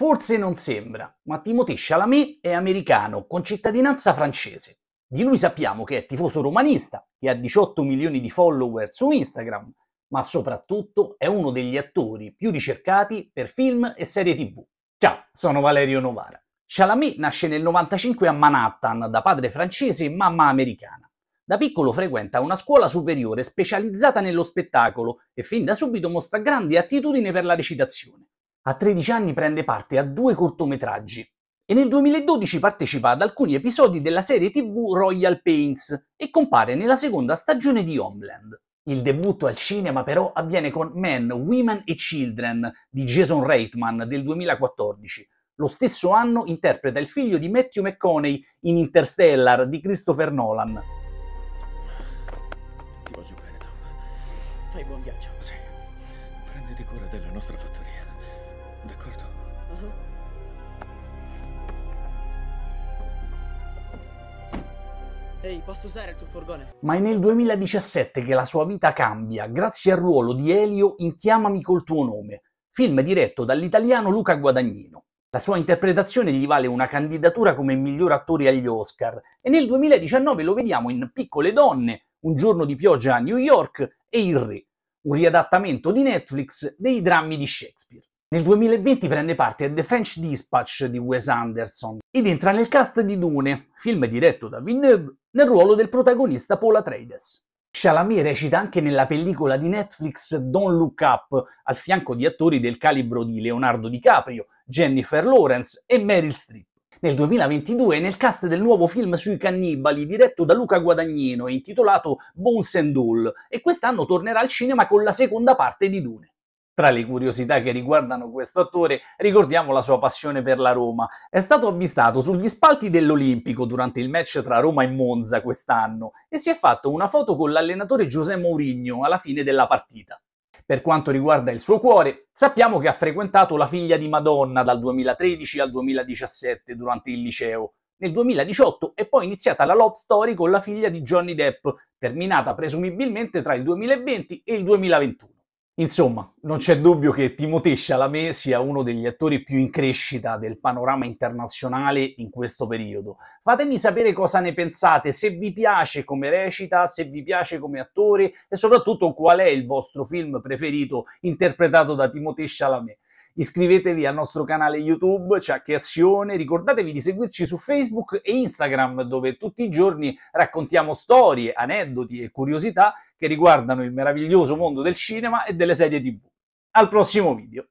Forse non sembra, ma Timothée Chalamet è americano con cittadinanza francese. Di lui sappiamo che è tifoso romanista, e ha 18 milioni di follower su Instagram, ma soprattutto è uno degli attori più ricercati per film e serie tv. Ciao, sono Valerio Novara. Chalamet nasce nel 95 a Manhattan da padre francese e mamma americana. Da piccolo frequenta una scuola superiore specializzata nello spettacolo e fin da subito mostra grande attitudine per la recitazione. A 13 anni prende parte a due cortometraggi e nel 2012 partecipa ad alcuni episodi della serie tv Royal Pains e compare nella seconda stagione di Homeland. Il debutto al cinema però avviene con Men, Women e Children di Jason Reitman del 2014. Lo stesso anno interpreta il figlio di Matthew McConaughey in Interstellar di Christopher Nolan. Ti voglio bene, Tom. Fai buon viaggio. Sì. Prenditi cura della nostra fattoria. D'accordo. Uh-huh. Ehi, hey, posso usare il tuo furgone? Ma è nel 2017 che la sua vita cambia, grazie al ruolo di Elio in Chiamami col tuo nome, film diretto dall'italiano Luca Guadagnino. La sua interpretazione gli vale una candidatura come miglior attore agli Oscar e nel 2019 lo vediamo in Piccole donne, Un giorno di pioggia a New York e Il re, un riadattamento di Netflix dei drammi di Shakespeare. Nel 2020 prende parte a The French Dispatch di Wes Anderson ed entra nel cast di Dune, film diretto da Villeneuve, nel ruolo del protagonista Paula Trades. Chalamet recita anche nella pellicola di Netflix Don't Look Up, al fianco di attori del calibro di Leonardo DiCaprio, Jennifer Lawrence e Meryl Streep. Nel 2022 è nel cast del nuovo film sui cannibali diretto da Luca Guadagnino e intitolato Bones and All e quest'anno tornerà al cinema con la seconda parte di Dune. Tra le curiosità che riguardano questo attore ricordiamo la sua passione per la Roma. È stato avvistato sugli spalti dell'Olimpico durante il match tra Roma e Monza quest'anno e si è fatto una foto con l'allenatore Giuseppe Mourinho alla fine della partita. Per quanto riguarda il suo cuore, sappiamo che ha frequentato la figlia di Madonna dal 2013 al 2017 durante il liceo. Nel 2018 è poi iniziata la love story con la figlia di Johnny Depp, terminata presumibilmente tra il 2020 e il 2021. Insomma, non c'è dubbio che Timothée Chalamet sia uno degli attori più in crescita del panorama internazionale in questo periodo. Fatemi sapere cosa ne pensate, se vi piace come recita, se vi piace come attore e soprattutto qual è il vostro film preferito interpretato da Timothée Chalamet iscrivetevi al nostro canale YouTube, c'è anche Azione, ricordatevi di seguirci su Facebook e Instagram dove tutti i giorni raccontiamo storie, aneddoti e curiosità che riguardano il meraviglioso mondo del cinema e delle serie TV. Al prossimo video!